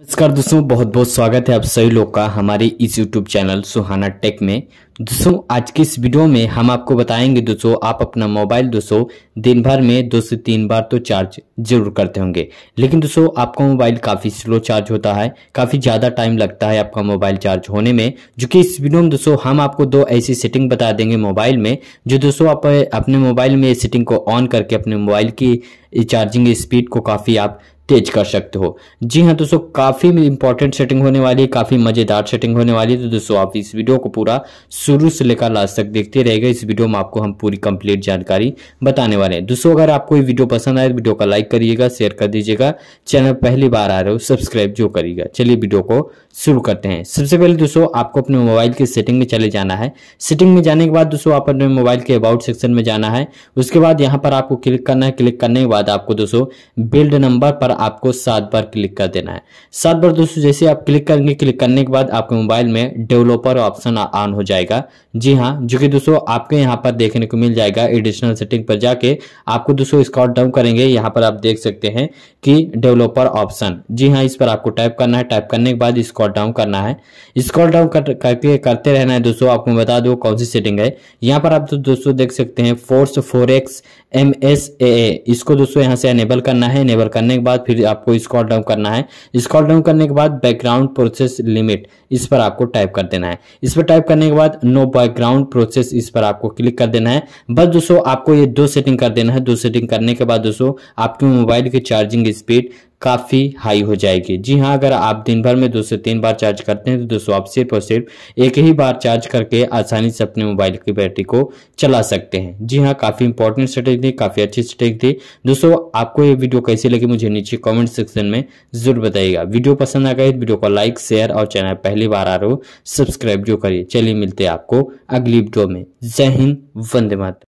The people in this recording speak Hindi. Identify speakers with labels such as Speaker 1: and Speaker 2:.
Speaker 1: नमस्कार दोस्तों बहुत बहुत स्वागत है आप सभी लोग का हमारे इस यूट्यूब चैनल सुहाना टेक में दोस्तों आज की इस वीडियो में हम आपको बताएंगे दोस्तों आप अपना मोबाइल दोस्तों दिन भर में दो से तीन बार तो चार्ज जरूर करते होंगे लेकिन दोस्तों आपका मोबाइल काफ़ी स्लो चार्ज होता है काफ़ी ज़्यादा टाइम लगता है आपका मोबाइल चार्ज होने में जो कि इस वीडियो में दोस्तों हम आपको दो ऐसी सेटिंग बता देंगे मोबाइल में जो दोस्तों आप अपने मोबाइल में सेटिंग को ऑन करके अपने मोबाइल की चार्जिंग स्पीड को काफ़ी आप तेज कर सकते हो जी हाँ दोस्तों काफ़ी इंपॉर्टेंट सेटिंग होने वाली है काफ़ी मज़ेदार सेटिंग होने वाली है तो दोस्तों आप इस वीडियो को पूरा शुरू से लेकर लास्ट तक देखते रहेगा इस वीडियो में आपको हम पूरी कंप्लीट जानकारी बताने वाले हैं दोस्तों अगर आपको ये वीडियो पसंद आए तो वीडियो का लाइक करिएगा शेयर कर दीजिएगा चैनल पहली बार आ रहे हो सब्सक्राइब जो करिएगा चलिए वीडियो को शुरू करते हैं सबसे पहले दोस्तों आपको अपने मोबाइल की सेटिंग में चले जाना है सेटिंग में जाने के बाद दोस्तों आप अपने मोबाइल के अबाउट सेक्शन में जाना है उसके बाद यहाँ पर आपको क्लिक करना है क्लिक करने के बाद आपको दोस्तों बिल्ड नंबर पर आपको सात बार क्लिक कर देना है सात बार दोस्तों जैसे आप क्लिक करेंगे क्लिक करने के बाद आपके मोबाइल में डेवलपर ऑप्शन ऑन हो जाएगा जी हाँ जो कि दोस्तों आपके यहाँ पर देखने को मिल जाएगा एडिशनल सेटिंग पर जाके आपको दोस्तों स्कॉट डाउन करेंगे यहाँ पर आप देख सकते हैं कि डेवलपर ऑप्शन जी हाँ इस पर आपको टाइप करना है टाइप करने के बाद स्कॉट स्क्रॉल डाउन करना है स्क्रॉल डाउन करके करते रहना है दोस्तों आपको बता दो कौन सी सेटिंग है यहाँ पर आप तो दोस्तों देख सकते हैं force four X M S A A इसको दोस्तों यहाँ से अनेबल करना है अनेबल करने के बाद फिर आपको स्क्रॉल डाउन करना है स्क्रॉल डाउन करने के बाद बैकग्राउंड प्रोसेस लिमिट इस पर आपको टाइप कर देना है इस पर टाइप करने के बाद नो बैकग्राउंड प्रोसेस इस पर आपको क्लिक कर देना है बस दोस्तों आपको ये दो सेटिंग कर देना है दो सेटिंग करने के बाद दोस्तों आपके मोबाइल की चार्जिंग स्पीड काफ़ी हाई हो जाएगी जी हाँ अगर आप दिन भर में दो से तीन बार चार्ज करते हैं तो दोस्तों आप सिर्फ और सिर्फ एक ही बार चार्ज करके आसानी से अपने मोबाइल की बैटरी को चला सकते हैं जी हाँ काफ़ी इंपॉर्टेंट स्टेटिक थी काफ़ी अच्छी स्टेटिक थी दोस्तों आपको ये वीडियो कैसी लगी मुझे नीचे कॉमेंट सेक्शन में जरूर बताइएगा वीडियो पसंद आ गए वीडियो को लाइक शेयर और चैनल पहली बार आ रहे हो सब्सक्राइब जो करिए चलिए मिलते हैं आपको अगली वीडियो में जय हिंद वंदे मातरम